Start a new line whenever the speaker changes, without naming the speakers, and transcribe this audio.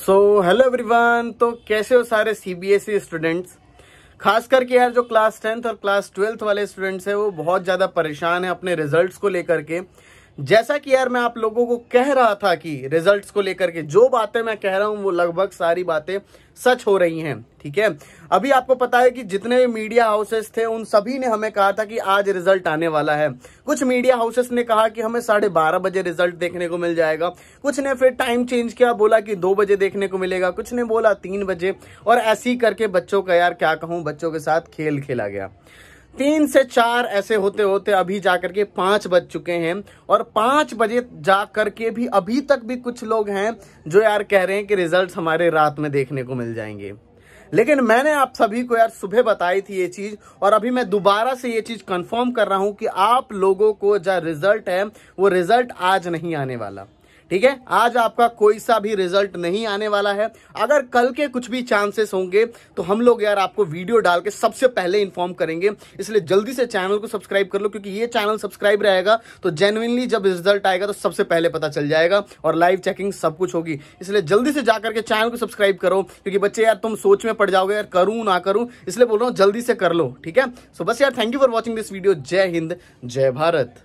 so hello everyone तो कैसे हो सारे सीबीएसई स्टूडेंट्स e खास करके यार जो क्लास टेंथ और क्लास ट्वेल्थ वाले स्टूडेंट्स हैं वो बहुत ज़्यादा परेशान हैं अपने रिजल्ट्स को लेकर के जैसा कि यार मैं आप लोगों को कह रहा था कि रिजल्ट्स को लेकर के जो बातें मैं कह रहा हूं वो लगभग सारी बातें सच हो रही हैं ठीक है अभी आपको पता है कि जितने भी मीडिया हाउसेस थे उन सभी ने हमें कहा था कि आज रिजल्ट आने वाला है कुछ मीडिया हाउसेस ने कहा कि हमें साढ़े बारह बजे रिजल्ट देखने को मिल जाएगा कुछ ने फिर टाइम चेंज किया बोला कि दो बजे देखने को मिलेगा कुछ ने बोला तीन बजे और ऐसे ही करके बच्चों का यार क्या कहूं बच्चों के साथ खेल खेला गया तीन से चार ऐसे होते होते अभी जा करके पांच बज चुके हैं और पांच बजे जा करके भी अभी तक भी कुछ लोग हैं जो यार कह रहे हैं कि रिजल्ट हमारे रात में देखने को मिल जाएंगे लेकिन मैंने आप सभी को यार सुबह बताई थी ये चीज़ और अभी मैं दोबारा से ये चीज़ कंफर्म कर रहा हूं कि आप लोगों को जो रिजल्ट है वो रिजल्ट आज नहीं आने वाला ठीक है आज आपका कोई सा भी रिजल्ट नहीं आने वाला है अगर कल के कुछ भी चांसेस होंगे तो हम लोग यार आपको वीडियो डाल के सबसे पहले इन्फॉर्म करेंगे इसलिए जल्दी से चैनल को सब्सक्राइब कर लो क्योंकि ये चैनल सब्सक्राइब रहेगा तो जेनुइनली जब रिजल्ट आएगा तो सबसे पहले पता चल जाएगा और लाइव चेकिंग सब कुछ होगी इसलिए जल्दी से जाकर के चैनल को सब्सक्राइब करो क्योंकि बच्चे यार तुम सोच में पड़ जाओगे यार करूँ ना करूँ इसलिए बोल रहा हूँ जल्दी से कर लो ठीक है सो बस यार thank you for watching this video जय हिंद जय भारत